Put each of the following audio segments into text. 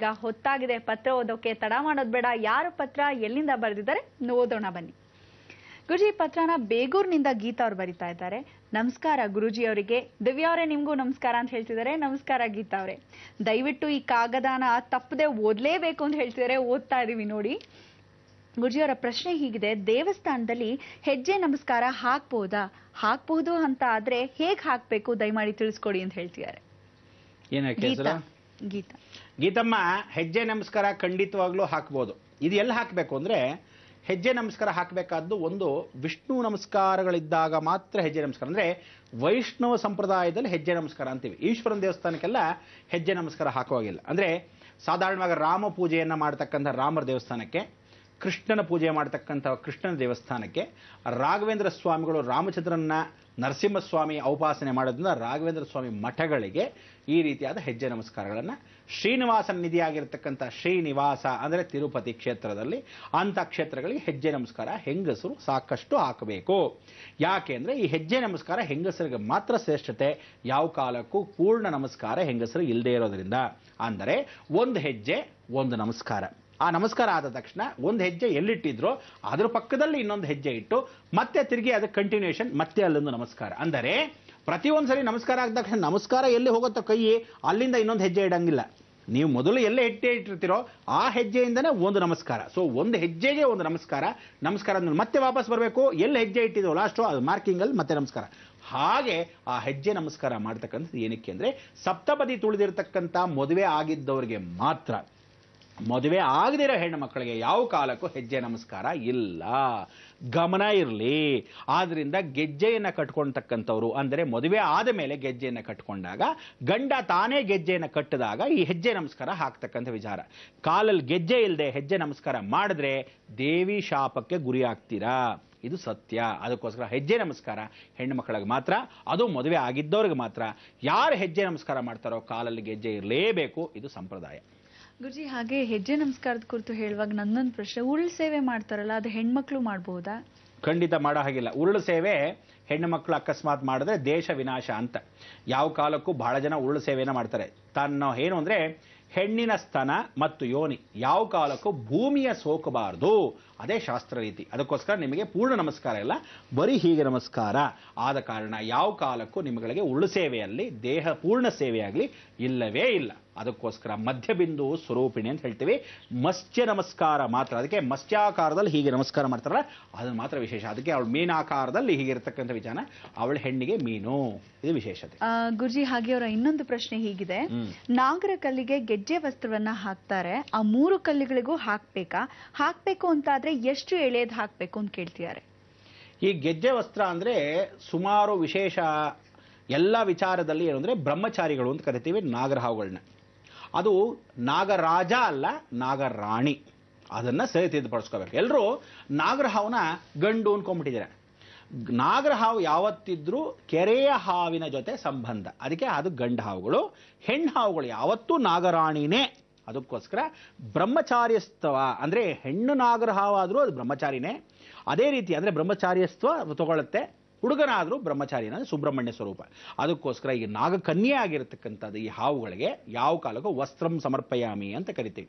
ಈಗ ಹೊತ್ತಾಗಿದೆ ಪತ್ರ ಓದೋಕೆ ತಡ ಮಾಡೋದ್ ಬೇಡ ಯಾರು ಪತ್ರ ಎಲ್ಲಿಂದ ಬರೆದಿದ್ದಾರೆ ಓದೋಣ ಬನ್ನಿ ಗುರುಜಿ ಪತ್ರನ ಬೇಗೂರ್ನಿಂದ ಗೀತಾ ಅವ್ರು ಬರಿತಾ ಇದ್ದಾರೆ ನಮಸ್ಕಾರ ಗುರುಜಿ ಅವರಿಗೆ ದಿವ್ಯ ಅವರೇ ನಿಮ್ಗೂ ನಮಸ್ಕಾರ ಅಂತ ಹೇಳ್ತಿದ್ದಾರೆ ನಮಸ್ಕಾರ ಗೀತಾ ಅವರೇ ದಯವಿಟ್ಟು ಈ ಕಾಗದಾನ ತಪ್ಪದೆ ಓದಲೇಬೇಕು ಅಂತ ಹೇಳ್ತಿದ್ದಾರೆ ಓದ್ತಾ ಇದೀವಿ ನೋಡಿ ಗುರುಜಿಯವರ ಪ್ರಶ್ನೆ ಹೀಗಿದೆ ದೇವಸ್ಥಾನದಲ್ಲಿ ಹೆಜ್ಜೆ ನಮಸ್ಕಾರ ಹಾಕ್ಬಹುದಾ ಹಾಕ್ಬಹುದು ಅಂತ ಆದ್ರೆ ಹೇಗ್ ಹಾಕ್ಬೇಕು ದಯಮಾಡಿ ತಿಳಿಸ್ಕೊಡಿ ಅಂತ ಹೇಳ್ತಿದ್ದಾರೆ ಗೀತ ಗೀತಮ್ಮ ಹೆಜ್ಜೆ ನಮಸ್ಕಾರ ಖಂಡಿತವಾಗ್ಲೂ ಹಾಕ್ಬೋದು ಇದು ಎಲ್ಲಿ ಹಾಕಬೇಕು ಅಂದರೆ ಹೆಜ್ಜೆ ನಮಸ್ಕಾರ ಹಾಕಬೇಕಾದ್ದು ಒಂದು ವಿಷ್ಣು ನಮಸ್ಕಾರಗಳಿದ್ದಾಗ ಮಾತ್ರ ಹೆಜ್ಜೆ ನಮಸ್ಕಾರ ಅಂದರೆ ವೈಷ್ಣವ ಸಂಪ್ರದಾಯದಲ್ಲಿ ಹೆಜ್ಜೆ ನಮಸ್ಕಾರ ಅಂತೀವಿ ಈಶ್ವರನ ದೇವಸ್ಥಾನಕ್ಕೆಲ್ಲ ಹೆಜ್ಜೆ ನಮಸ್ಕಾರ ಹಾಕುವಾಗಿಲ್ಲ ಅಂದರೆ ಸಾಧಾರಣವಾಗಿ ರಾಮ ಪೂಜೆಯನ್ನು ಮಾಡ್ತಕ್ಕಂಥ ರಾಮರ ದೇವಸ್ಥಾನಕ್ಕೆ ಕೃಷ್ಣನ ಪೂಜೆ ಮಾಡ್ತಕ್ಕಂಥ ಕೃಷ್ಣನ ದೇವಸ್ಥಾನಕ್ಕೆ ರಾಘವೇಂದ್ರ ಸ್ವಾಮಿಗಳು ರಾಮಚಂದ್ರನ ನರಸಿಂಹಸ್ವಾಮಿ ಔಪಾಸನೆ ಮಾಡೋದ್ರಿಂದ ರಾಘವೇಂದ್ರ ಸ್ವಾಮಿ ಮಠಗಳಿಗೆ ಈ ರೀತಿಯಾದ ಹೆಜ್ಜೆ ನಮಸ್ಕಾರಗಳನ್ನು ಶ್ರೀನಿವಾಸನ ನಿಧಿಯಾಗಿರ್ತಕ್ಕಂಥ ಶ್ರೀನಿವಾಸ ಅಂದರೆ ತಿರುಪತಿ ಕ್ಷೇತ್ರದಲ್ಲಿ ಅಂಥ ಕ್ಷೇತ್ರಗಳಿಗೆ ಹೆಜ್ಜೆ ನಮಸ್ಕಾರ ಹೆಂಗಸರು ಸಾಕಷ್ಟು ಹಾಕಬೇಕು ಯಾಕೆ ಅಂದರೆ ಈ ಹೆಜ್ಜೆ ನಮಸ್ಕಾರ ಹೆಂಗಸರಿಗೆ ಮಾತ್ರ ಶ್ರೇಷ್ಠತೆ ಯಾವ ಕಾಲಕ್ಕೂ ಪೂರ್ಣ ನಮಸ್ಕಾರ ಹೆಂಗಸರು ಇಲ್ಲದೇ ಇರೋದರಿಂದ ಅಂದರೆ ಒಂದು ಹೆಜ್ಜೆ ಒಂದು ನಮಸ್ಕಾರ ಆ ನಮಸ್ಕಾರ ಆದ ತಕ್ಷಣ ಒಂದು ಹೆಜ್ಜೆ ಎಲ್ಲಿಟ್ಟಿದ್ರು ಅದ್ರ ಪಕ್ಕದಲ್ಲಿ ಇನ್ನೊಂದು ಹೆಜ್ಜೆ ಇಟ್ಟು ಮತ್ತೆ ತಿರುಗಿ ಅದಕ್ಕೆ ಕಂಟಿನ್ಯೂಷನ್ ಮತ್ತೆ ಅಲ್ಲೊಂದು ನಮಸ್ಕಾರ ಅಂದರೆ ಪ್ರತಿಯೊಂದು ನಮಸ್ಕಾರ ಆದ ತಕ್ಷಣ ನಮಸ್ಕಾರ ಎಲ್ಲಿ ಹೋಗುತ್ತೋ ಕೈ ಅಲ್ಲಿಂದ ಇನ್ನೊಂದು ಹೆಜ್ಜೆ ಇಡಂಗಿಲ್ಲ ನೀವು ಮೊದಲು ಎಲ್ಲೇ ಹೆಜ್ಜೆ ಇಟ್ಟಿರ್ತಿರೋ ಆ ಹೆಜ್ಜೆಯಿಂದನೇ ಒಂದು ನಮಸ್ಕಾರ ಸೊ ಒಂದು ಹೆಜ್ಜೆಗೆ ಒಂದು ನಮಸ್ಕಾರ ನಮಸ್ಕಾರ ಮತ್ತೆ ವಾಪಸ್ ಬರಬೇಕು ಎಲ್ಲಿ ಹೆಜ್ಜೆ ಇಟ್ಟಿದ್ವು ಲಾಸ್ಟು ಅದು ಮಾರ್ಕಿಂಗಲ್ಲಿ ಮತ್ತೆ ನಮಸ್ಕಾರ ಹಾಗೆ ಆ ಹೆಜ್ಜೆ ನಮಸ್ಕಾರ ಮಾಡ್ತಕ್ಕಂಥದ್ದು ಏನಕ್ಕೆ ಅಂದರೆ ಸಪ್ತಪದಿ ತುಳಿದಿರ್ತಕ್ಕಂಥ ಮದುವೆ ಆಗಿದ್ದವರಿಗೆ ಮಾತ್ರ ಮದುವೆ ಆಗದಿರೋ ಹೆಣ್ಣು ಮಕ್ಕಳಿಗೆ ಯಾವ ಕಾಲಕ್ಕೂ ಹೆಜ್ಜೆ ನಮಸ್ಕಾರ ಇಲ್ಲ ಗಮನ ಇರಲಿ ಆದ್ದರಿಂದ ಗೆಜ್ಜೆಯನ್ನು ಕಟ್ಕೊಳ್ತಕ್ಕಂಥವ್ರು ಅಂದರೆ ಮದುವೆ ಆದ ಮೇಲೆ ಗೆಜ್ಜೆಯನ್ನು ಕಟ್ಕೊಂಡಾಗ ಗಂಡ ತಾನೇ ಗೆಜ್ಜೆಯನ್ನು ಕಟ್ಟಿದಾಗ ಈ ಹೆಜ್ಜೆ ನಮಸ್ಕಾರ ಹಾಕ್ತಕ್ಕಂಥ ವಿಚಾರ ಕಾಲಲ್ಲಿ ಗೆಜ್ಜೆ ಇಲ್ಲದೆ ಹೆಜ್ಜೆ ನಮಸ್ಕಾರ ಮಾಡಿದ್ರೆ ದೇವಿ ಶಾಪಕ್ಕೆ ಗುರಿ ಆಗ್ತೀರಾ ಇದು ಸತ್ಯ ಅದಕ್ಕೋಸ್ಕರ ಹೆಜ್ಜೆ ನಮಸ್ಕಾರ ಹೆಣ್ಣು ಮಕ್ಕಳಿಗೆ ಮಾತ್ರ ಅದು ಮದುವೆ ಆಗಿದ್ದವ್ರಿಗೆ ಮಾತ್ರ ಯಾರು ಹೆಜ್ಜೆ ನಮಸ್ಕಾರ ಮಾಡ್ತಾರೋ ಕಾಲಲ್ಲಿ ಗೆಜ್ಜೆ ಇರಲೇಬೇಕು ಇದು ಸಂಪ್ರದಾಯ ಗುರುಜಿ ಹಾಗೆ ಹೆಜ್ಜೆ ನಮಸ್ಕಾರದ ಕುರಿತು ಹೇಳುವಾಗ ನನ್ನೊಂದು ಪ್ರಶ್ನೆ ಉರುಳು ಸೇವೆ ಮಾಡ್ತಾರಲ್ಲ ಅದು ಹೆಣ್ಮಕ್ಳು ಮಾಡಬಹುದಾ ಖಂಡಿತ ಮಾಡೋ ಹಾಗಿಲ್ಲ ಉರುಳು ಸೇವೆ ಹೆಣ್ಣು ಮಕ್ಕಳು ಅಕಸ್ಮಾತ್ ಮಾಡಿದ್ರೆ ದೇಶ ವಿನಾಶ ಅಂತ ಯಾವ ಕಾಲಕ್ಕೂ ಬಹಳ ಜನ ಉರುಳು ಸೇವೆನ ಮಾಡ್ತಾರೆ ತನ್ನ ಏನು ಅಂದರೆ ಹೆಣ್ಣಿನ ಸ್ತನ ಮತ್ತು ಯೋನಿ ಯಾವ ಕಾಲಕ್ಕೂ ಭೂಮಿಯ ಸೋಕಬಾರದು ಅದೇ ಶಾಸ್ತ್ರ ರೀತಿ ಅದಕ್ಕೋಸ್ಕರ ನಿಮಗೆ ಪೂರ್ಣ ನಮಸ್ಕಾರ ಇಲ್ಲ ಬರೀ ಹೀಗೆ ನಮಸ್ಕಾರ ಆದ ಕಾರಣ ಯಾವ ಕಾಲಕ್ಕೂ ನಿಮಗಳಿಗೆ ಉರುಳು ಸೇವೆಯಲ್ಲಿ ದೇಹ ಪೂರ್ಣ ಸೇವೆಯಾಗಲಿ ಇಲ್ಲವೇ ಇಲ್ಲ ಅದಕ್ಕೋಸ್ಕರ ಮಧ್ಯಬಿಂದು ಸ್ವರೂಪಿಣಿ ಅಂತ ಹೇಳ್ತೀವಿ ಮತ್ಸ್ಯ ನಮಸ್ಕಾರ ಮಾತ್ರ ಅದಕ್ಕೆ ಮತ್ಸ್ಯಾಕಾರದಲ್ಲಿ ಹೀಗೆ ನಮಸ್ಕಾರ ಮಾಡ್ತಾರಲ್ಲ ಅದನ್ನು ಮಾತ್ರ ವಿಶೇಷ ಅದಕ್ಕೆ ಅವಳು ಮೀನಾಕಾರದಲ್ಲಿ ಹೀಗೆ ವಿಚಾರ ಅವಳ ಹೆಣ್ಣಿಗೆ ಮೀನು ಇದು ವಿಶೇಷತೆ ಗುರುಜಿ ಹಾಗೆ ಅವರ ಇನ್ನೊಂದು ಪ್ರಶ್ನೆ ಹೀಗಿದೆ ನಾಗರ ಕಲ್ಲಿಗೆ ಗೆಜ್ಜೆ ವಸ್ತ್ರವನ್ನ ಹಾಕ್ತಾರೆ ಆ ಮೂರು ಕಲ್ಲಿಗಳಿಗೂ ಹಾಕ್ಬೇಕಾ ಹಾಕ್ಬೇಕು ಅಂತಾದ್ರೆ ಎಷ್ಟು ಎಳೆಯದು ಹಾಕಬೇಕು ಅಂತ ಕೇಳ್ತಿದ್ದಾರೆ ಈ ಗೆಜ್ಜೆ ವಸ್ತ್ರ ಅಂದ್ರೆ ಸುಮಾರು ವಿಶೇಷ ಎಲ್ಲ ವಿಚಾರದಲ್ಲಿ ಏನು ಬ್ರಹ್ಮಚಾರಿಗಳು ಅಂತ ಕರಿತೀವಿ ನಾಗರಹಾವುಗಳನ್ನ ಅದು ನಾಗರಾಜ ಅಲ್ಲ ನಾಗರಾಣಿ ಅದನ್ನ ಸರಿ ತಿದ್ದುಪಡಿಸ್ಕೋಬೇಕು ಎಲ್ಲರೂ ನಾಗರಹಾವನ ಗಂಡು ನಾಗರ ಹಾವು ಯಾವತ್ತಿದ್ರೂ ಕೆರೆಯ ಹಾವಿನ ಜೊತೆ ಸಂಬಂಧ ಅದಕ್ಕೆ ಅದು ಗಂಡ ಹಾವುಗಳು ಹೆಣ್ಣು ಹಾವುಗಳು ಯಾವತ್ತೂ ನಾಗರಾಣಿನೇ ಅದಕ್ಕೋಸ್ಕರ ಬ್ರಹ್ಮಚಾರ್ಯಸ್ತವ ಅಂದರೆ ಹೆಣ್ಣು ನಾಗರಹಾವಾದರೂ ಅದು ಬ್ರಹ್ಮಚಾರಿನೇ ಅದೇ ರೀತಿ ಅಂದರೆ ಬ್ರಹ್ಮಚಾರ್ಯಸ್ತ್ವ ತಗೊಳ್ಳುತ್ತೆ ಹುಡುಗನಾದರೂ ಬ್ರಹ್ಮಚಾರಿಯನ ಸುಬ್ರಹ್ಮಣ್ಯ ಸ್ವರೂಪ ಅದಕ್ಕೋಸ್ಕರ ಈ ನಾಗಕನ್ಯೆ ಆಗಿರತಕ್ಕಂಥದ್ದು ಈ ಹಾವುಗಳಿಗೆ ಯಾವ ಕಾಲಕ್ಕೂ ವಸ್ತ್ರಂ ಸಮರ್ಪಯಾಮಿ ಅಂತ ಕರಿತೀವಿ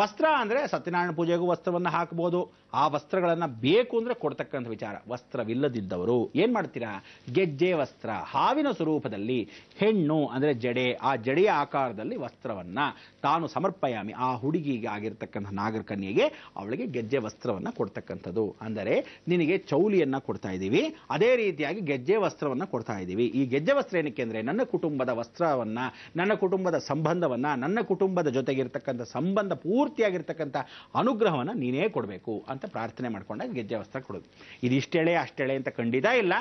ವಸ್ತ್ರ ಅಂದರೆ ಸತ್ಯನಾರಾಯಣ ಪೂಜೆಗೂ ವಸ್ತ್ರವನ್ನು ಹಾಕ್ಬೋದು ಆ ವಸ್ತ್ರಗಳನ್ನು ಬೇಕು ಅಂದರೆ ಕೊಡ್ತಕ್ಕಂಥ ವಿಚಾರ ವಸ್ತ್ರವಿಲ್ಲದಿದ್ದವರು ಏನು ಮಾಡ್ತೀರಾ ಗೆಜ್ಜೆ ವಸ್ತ್ರ ಹಾವಿನ ಸ್ವರೂಪದಲ್ಲಿ ಹೆಣ್ಣು ಅಂದರೆ ಜಡೆ ಆ ಜಡೆಯ ಆಕಾರದಲ್ಲಿ ವಸ್ತ್ರವನ್ನು ತಾನು ಸಮರ್ಪಯಾಮಿ ಆ ಹುಡುಗಿಗೆ ಆಗಿರ್ತಕ್ಕಂಥ ನಾಗರಕನ್ಯೆಗೆ ಅವಳಿಗೆ ಗೆಜ್ಜೆ ವಸ್ತ್ರವನ್ನು ಕೊಡ್ತಕ್ಕಂಥದ್ದು ಅಂದರೆ ನಿನಗೆ ಚೌಲಿಯನ್ನು ಕೊಡ್ತಾ ಇದ್ದೀವಿ ಅದೇ ರೀತಿ ರೀತಿಯಾಗಿ ಗೆಜ್ಜೆ ವಸ್ತ್ರವನ್ನು ಕೊಡ್ತಾ ಇದ್ದೀವಿ ಈ ಗೆಜ್ಜೆ ವಸ್ತ್ರ ಏನಕ್ಕೆ ಅಂದರೆ ನನ್ನ ಕುಟುಂಬದ ವಸ್ತ್ರವನ್ನು ನನ್ನ ಕುಟುಂಬದ ಸಂಬಂಧವನ್ನು ನನ್ನ ಕುಟುಂಬದ ಜೊತೆಗಿರ್ತಕ್ಕಂಥ ಸಂಬಂಧ ಪೂರ್ತಿಯಾಗಿರ್ತಕ್ಕಂಥ ಅನುಗ್ರಹವನ್ನು ನೀನೇ ಕೊಡಬೇಕು ಅಂತ ಪ್ರಾರ್ಥನೆ ಮಾಡ್ಕೊಂಡಾಗ ಗೆಜ್ಜೆ ವಸ್ತ್ರ ಕೊಡೋದು ಇದು ಇಷ್ಟೇಳೆ ಅಷ್ಟೇಳೆ ಅಂತ ಖಂಡಿತ ಇಲ್ಲ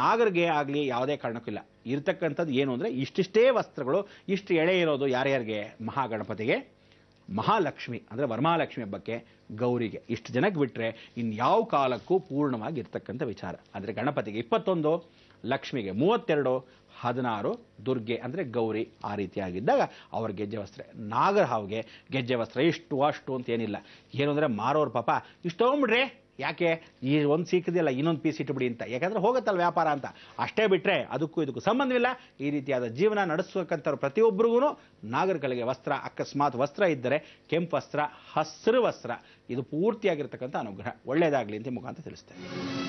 ನಾಗರಿಗೆ ಆಗಲಿ ಯಾವುದೇ ಕಾರಣಕ್ಕಿಲ್ಲ ಇರ್ತಕ್ಕಂಥದ್ದು ಏನು ಅಂದರೆ ಇಷ್ಟಿಷ್ಟೇ ವಸ್ತ್ರಗಳು ಇಷ್ಟು ಎಳೆ ಇರೋದು ಯಾರ್ಯಾರಿಗೆ ಮಹಾಗಣಪತಿಗೆ ಮಹಾಲಕ್ಷ್ಮಿ ಅಂದರೆ ವರಮಹಾಲಕ್ಷ್ಮಿ ಹಬ್ಬಕ್ಕೆ ಗೌರಿಗೆ ಇಷ್ಟು ಜನಕ್ಕೆ ಬಿಟ್ಟರೆ ಇನ್ಯಾವ ಕಾಲಕ್ಕೂ ಪೂರ್ಣವಾಗಿರ್ತಕ್ಕಂಥ ವಿಚಾರ ಅಂದರೆ ಗಣಪತಿಗೆ ಇಪ್ಪತ್ತೊಂದು ಲಕ್ಷ್ಮಿಗೆ ಮೂವತ್ತೆರಡು ಹದಿನಾರು ದುರ್ಗೆ ಅಂದರೆ ಗೌರಿ ಆ ರೀತಿಯಾಗಿದ್ದಾಗ ಅವ್ರ ಗೆಜ್ಜೆ ವಸ್ತ್ರ ನಾಗರ ಹಾವಿಗೆ ಗೆಜ್ಜೆ ವಸ್ತ್ರ ಇಷ್ಟು ಅಷ್ಟು ಅಂತ ಏನಿಲ್ಲ ಏನು ಅಂದರೆ ಮಾರೋರು ಪಾಪ ಹೋಗ್ಬಿಡ್ರಿ ಯಾಕೆ ಈ ಒಂದು ಸಿಕ್ಕದಿಲ್ಲ ಇನ್ನೊಂದು ಪೀಸ್ ಇಟ್ಟುಬಿಡಿ ಅಂತ ಯಾಕಂದ್ರೆ ಹೋಗುತ್ತಲ್ಲ ವ್ಯಾಪಾರ ಅಂತ ಅಷ್ಟೇ ಬಿಟ್ಟರೆ ಅದಕ್ಕೂ ಇದಕ್ಕೂ ಸಂಬಂಧವಿಲ್ಲ ಈ ರೀತಿಯಾದ ಜೀವನ ನಡೆಸತಕ್ಕಂಥವ್ರು ಪ್ರತಿಯೊಬ್ಬರಿಗೂ ನಾಗರಿಕರಿಗೆ ವಸ್ತ್ರ ಅಕಸ್ಮಾತ್ ವಸ್ತ್ರ ಇದ್ದರೆ ಕೆಂಪು ವಸ್ತ್ರ ಹಸಿರು ವಸ್ತ್ರ ಇದು ಪೂರ್ತಿಯಾಗಿರ್ತಕ್ಕಂಥ ಅನುಗ್ರಹ ಒಳ್ಳೆಯದಾಗಲಿ ಅಂತ ಮುಖಾಂತ ತಿಳಿಸ್ತೇನೆ